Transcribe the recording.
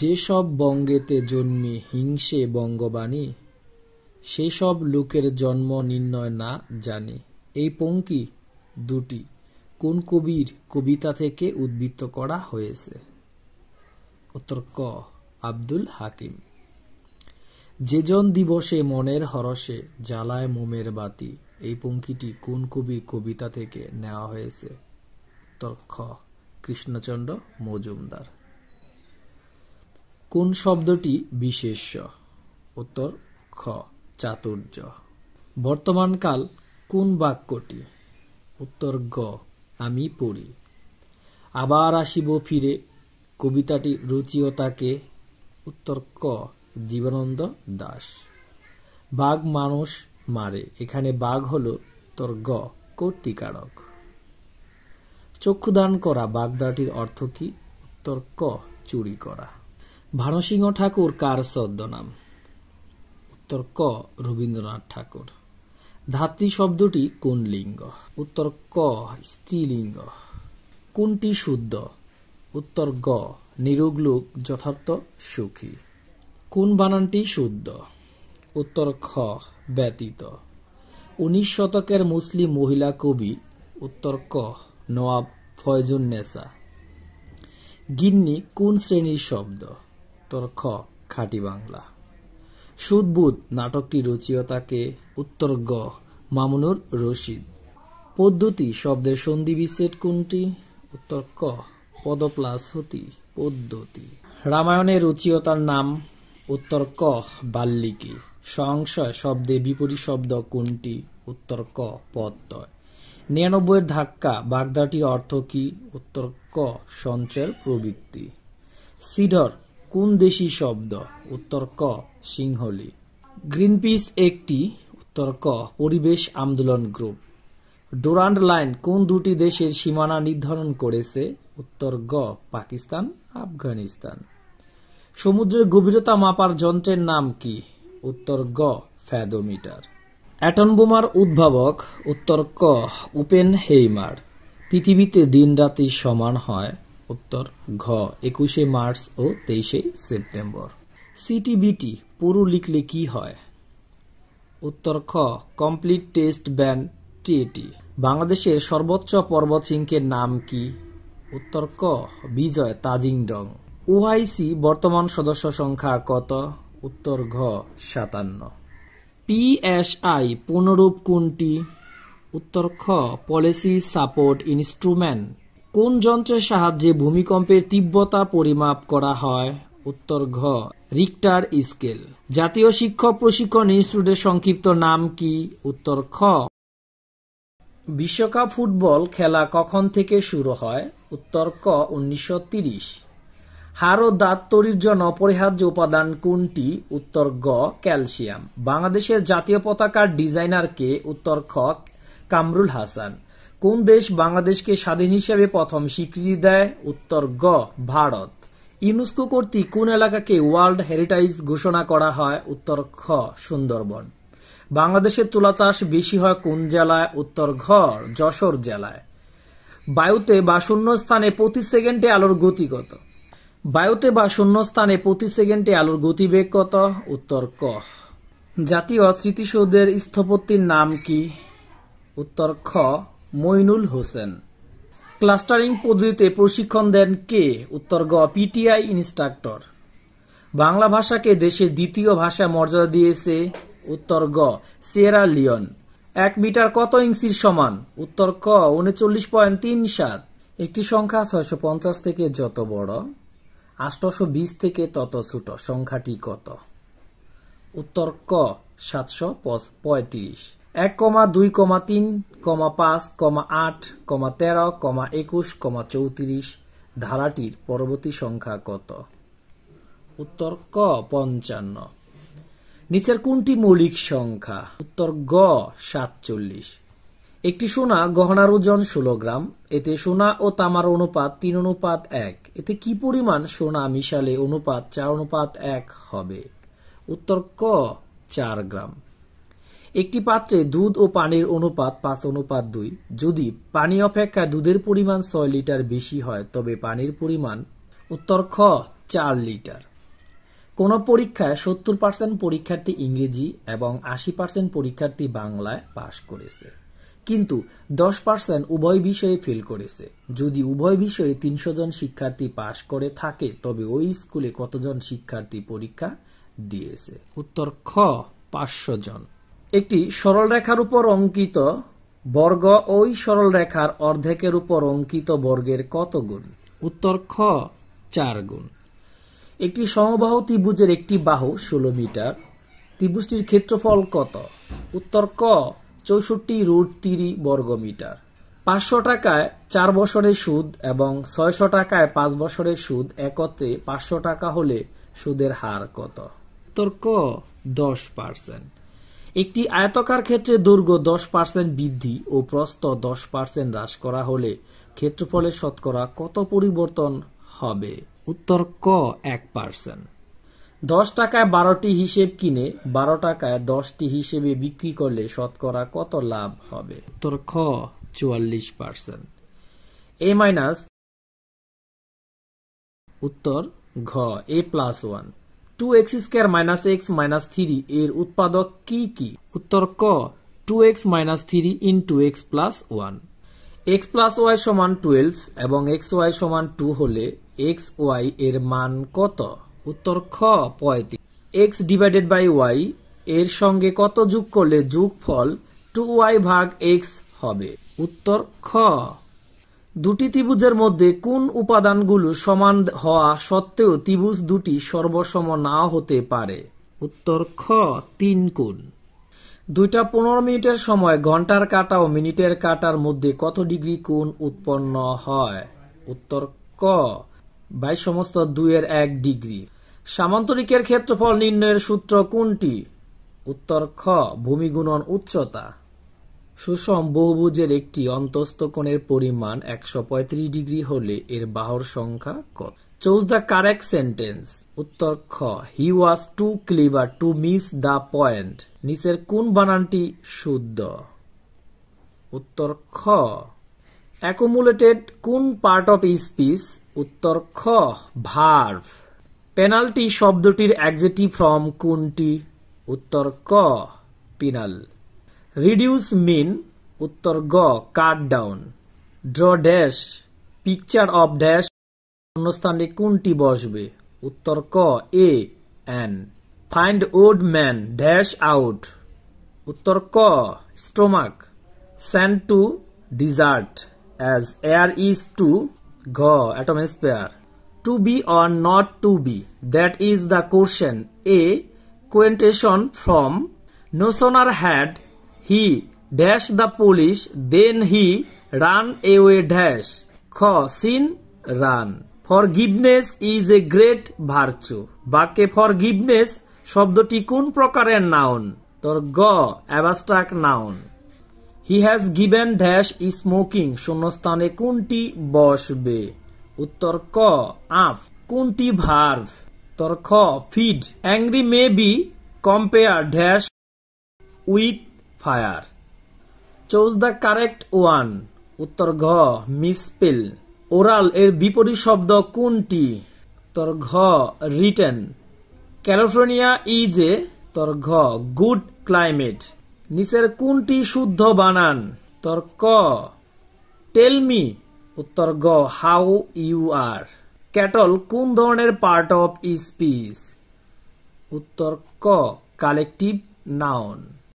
যেসব বঙ্গেতে জন্মে হিংসে বঙ্গবাণী সেসব লোকের জন্ম নির্ণয় না জানে এই পঙ্কি দুটি কোন কবির কবিতা থেকে উদ্বৃত্ত করা হয়েছে উত্তর ক আব্দুল হাকিম যেজন দিবসে মনের হরসে জ্বালায় মোমের বাতি এই পঙ্ক্তিটি কোন কবির কবিতা থেকে নেওয়া হয়েছে উত্তর খ কৃষ্ণচন্দ্র মজুমদার কোন শব্দটি বিশেষ্য উত্তর খ চাতুর্য বর্তমানকাল কোন বাক্যটি উত্তর গ আমি পড়ি আবার আসিব ফিরে কবিতাটি রুচিয়তাকে উত্তর ক জীবনন্দ দাস বাঘ মানুষ মারে এখানে বাঘ হল তোর গ কর্তিকারক চক্ষুদান করা বাগদাটির অর্থ কি উত্তর ক চুরি করা ভানসিংহ ঠাকুর কার ছদ্মনাম উত্তর ক রবীন্দ্রনাথ ঠাকুর ধাত্রী শব্দটি কোন লিঙ্গ উত্তর ক স্ত্রীলিঙ্গ কোনটি শুদ্ধ উত্তর গ নিরোগ লোক যথার্থ সুখী কোন বানানটি শুদ্ধ উত্তর খ ব্যতীত উনিশ শতকের মুসলিম মহিলা কবি উত্তর ক নওয়াব ফয়জুন্নেসা গিন্নি কোন শ্রেণীর শব্দ উত্তর খ খাঁটি বাংলা সুদ্বুদ নাটকটি রচিয়তাকে উত্তর গ মামুনুর রশিদ পদ্ধতি শব্দের সন্ধি বিচ্ছেদ কোনটি উত্তর ক পদ প্লাস হতি পদ্ধতি রামায়ণের রচিয়তার নাম উত্তর ক বাল্মীকি সংশয় শব্দে বিপরীত শব্দ কোনটি উত্তর ক পদ্ময় নিরানব্বইয়ের ধাক্কা বাগদাটির অর্থ কি উত্তর ক সঞ্চয়ের প্রবৃত্তি সিডর কোন দেশি শব্দ উত্তর ক সিংহলি গ্রিনপিস একটি উত্তর ক পরিবেশ আন্দোলন গ্রুপ ডোরান্ড লাইন কোন দুটি দেশের সীমানা নির্ধারণ করেছে উত্তর গ পাকিস্তান আফগানিস্তান সমুদ্রের গভীরতা মাপার যন্ত্রের নাম কি উত্তর গ ফ্যাদোমিটার অ্যাটন বোমার উদ্ভাবক উত্তর ক ওপেন হেইমার পৃথিবীতে দিন রাতি সমান হয় উত্তর ঘ একুশে মার্চ ও তেইশে সেপ্টেম্বর সিটিবিটি পুরো লিখলে কি হয় উত্তর খ কমপ্লিট টেস্ট ব্যান টিএটি বাংলাদেশের সর্বোচ্চ পর্বতশৃঙ্গের নাম কি উত্তর ক বিজয় তাজিংডং ওআইসি বর্তমান সদস্য সংখ্যা কত উত্তর ঘ সাতান্ন পিএসআই পুনরূপ কোনটি উত্তর খ পলিসি সাপোর্ট ইনস্ট্রুমেন্ট কোন যন্ত্রের সাহায্যে ভূমিকম্পের তীব্রতা পরিমাপ করা হয় উত্তর ঘ রিক্টার স্কেল জাতীয় শিক্ষক প্রশিক্ষণ ইনস্টিটিউটের সংক্ষিপ্ত নাম কি উত্তর খ বিশ্বকাপ ফুটবল খেলা কখন থেকে শুরু হয় উত্তর ক উনিশশো হার ও দাঁত তৈরির জন্য অপরিহার্য উপাদান কোনটি উত্তর গ ক্যালসিয়াম বাংলাদেশের জাতীয় পতাকার ডিজাইনার কে উত্তর খ কামরুল হাসান কোন দেশ বাংলাদেশকে স্বাধীন হিসেবে প্রথম স্বীকৃতি দেয় উত্তর গ ভারত ইউনেস্কো কর্তৃক কোন এলাকাকে ওয়ার্ল্ড হেরিটেজ ঘোষণা করা হয় উত্তর খ সুন্দরবন বাংলাদেশের তুলা চাষ বেশি হয় কোন জেলায় উত্তর ঘ যশোর জেলায় বায়ুতে বা শূন্য স্থানে প্রতি সেকেন্ডে আলোর গতি কত বায়ুতে বা শূন্য স্থানে প্রতি সেকেন্ডে আলোর গতিবেগ কত উত্তর ক জাতীয় স্মৃতিসৌধের স্থপতির নাম কি উত্তর খ মইনুল হোসেন ক্লাস্টারিং পদ্ধতিতে প্রশিক্ষণ দেন কে উত্তর গ পিটিআই ইনস্ট্রাক্টর বাংলা ভাষাকে দেশের দ্বিতীয় ভাষা মর্যাদা দিয়েছে উত্তর গ সেরা লিয়ন এক মিটার কত ইঞ্চির সমান উত্তর ক উনচল্লিশ পয়েন্ট তিন সাত একটি সংখ্যা ছয়শ পঞ্চাশ থেকে যত বড় আষ্টশো বিশ থেকে তত ছোট সংখ্যাটি কত উত্তর ক সাতশো পঁয়ত্রিশ এক কমা দুই কমা তিন কমা পাঁচ কমা আট কমা তেরো কমা একুশ কমা চৌত্রিশ ধারাটির পরবর্তী সংখ্যা কত উত্তর ক পঞ্চান্ন নিচের কোনটি মৌলিক সংখ্যা উত্তর গ সাতচল্লিশ একটি সোনা গহনার ওজন ষোলো গ্রাম এতে সোনা ও তামার অনুপাত তিন অনুপাত এক এতে কি পরিমাণ সোনা মিশালে অনুপাত চার অনুপাত এক হবে উত্তর ক চার গ্রাম একটি পাত্রে দুধ ও পানির অনুপাত পাঁচ অনুপাত দুই যদি পানি অপেক্ষা দুধের পরিমাণ ছয় লিটার বেশি হয় তবে পানির পরিমাণ উত্তর খ চার লিটার কোনো পরীক্ষায় সত্তর পার্সেন্ট পরীক্ষার্থী ইংরেজি এবং আশি পার্সেন্ট পরীক্ষার্থী বাংলায় পাশ করেছে কিন্তু দশ পার্সেন্ট উভয় বিষয়ে ফেল করেছে যদি উভয় বিষয়ে তিনশো জন শিক্ষার্থী পাশ করে থাকে তবে ওই স্কুলে কতজন শিক্ষার্থী পরীক্ষা দিয়েছে উত্তর খ পাঁচশো জন একটি সরলরেখার উপর অঙ্কিত বর্গ ওই সরলরেখার অর্ধেকের উপর অঙ্কিত বর্গের কত গুণ উত্তর খ চার গুণ একটি সমবাহু ত্রিভুজের একটি বাহু ষোলো মিটার ত্রিভুজটির ক্ষেত্রফল কত উত্তর ক চৌষট্টি রুট তিরি বর্গ মিটার পাঁচশো টাকায় চার বছরের সুদ এবং ছয়শো টাকায় পাঁচ বছরের সুদ একত্রে পাঁচশো টাকা হলে সুদের হার কত উত্তর ক দশ পার্সেন্ট একটি আয়তকার ক্ষেত্রে দৈর্ঘ্য দশ পার্সেন্ট বৃদ্ধি ও প্রস্থ দশ পার্সেন্ট হ্রাস করা হলে ক্ষেত্রফলের শতকরা কত পরিবর্তন হবে উত্তর ক এক পার্সেন্ট দশ টাকায় বারোটি হিসেব কিনে বারো টাকায় দশটি হিসেবে বিক্রি করলে শতকরা কত লাভ হবে উত্তর খ চুয়াল্লিশ পার্সেন্ট এ মাইনাস উত্তর ঘ a plus one two x square minus x minus three এর উৎপাদক কি কি উত্তর ক two x minus three in two x plus one x plus y সমান টুয়েলভ এবং এক্স ওয়াই সমান টু হলে এক্স ওয়াই এর মান কত উত্তর খ পঁয়ত্রিশ এক্স ডিভাইডেড বাই ওয়াই এর সঙ্গে কত যোগ করলে যোগফল টু ওয়াই ভাগ এক্স হবে উত্তর খ দুটি ত্রিভুজের মধ্যে কোন উপাদানগুলো সমান হওয়া সত্ত্বেও ত্রিভুজ দুটি সর্বসম না হতে পারে উত্তর খ তিন কোণ দুইটা পনেরো মিনিটের সময় ঘন্টার কাটা ও মিনিটের কাটার মধ্যে কত ডিগ্রি কোণ উৎপন্ন হয় উত্তর ক বাইশ সমস্ত দুইয়ের এক ডিগ্রি সামান্তরিকের ক্ষেত্রফল নির্ণয়ের সূত্র কোনটি উত্তর খ ভূমিগুণন উচ্চতা সুষম বহুভুজের একটি অন্তস্থ কোণের পরিমাণ একশো পঁয়ত্রিশ ডিগ্রি হলে এর বাহুর সংখ্যা কত চৌজ দ্য কারেক্ট সেন্টেন্স উত্তর খ he was too clever to miss the point নিচের কোন বানানটি শুদ্ধ উত্তর খ অ্যাকুমুলেটেড কোন পার্ট অফ স্পিস উত্তর খ ভার্ভ পেনাল্টি শব্দটির অ্যাকজেটিভ ফর্ম কোনটি উত্তর ক পিনাল রিডিউস মিন উত্তর গ cut down draw dash picture of dash অন্যস্থানে কোনটি বসবে উত্তর ক a an find odd man dash out উত্তর ক stomach sand to desert as air is to ঘ atmosphere to be or not to be that is the question a quotation from নোসোনার had he dash the police then he ran away dash খ সিন রান forgiveness is a great virtue বাক্যে গিভনেস শব্দটি কোন প্রকারের noun তোর গ abstract noun he has given dash smoking শূন্যস্থানে কোনটি বসবে উত্তর ক আফ কোনটি ভার্ভ তোর খ feed angry may be compare dash with fire choose the correct one উত্তর ঘ মিসপিল ওরাল এর বিপরীত শব্দ কোনটি তোর ঘ রিটেন ক্যালিফোর্নিয়া ইজ এ তোর ঘ গুড ক্লাইমেট নিচের কোনটি শুদ্ধ বানান তোর ক টেল মি উত্তর গ হাউ ইউ আর ক্যাটল কোন ধরনের পার্ট অফ স্পিচ উত্তর ক কালেকটিভ নাউন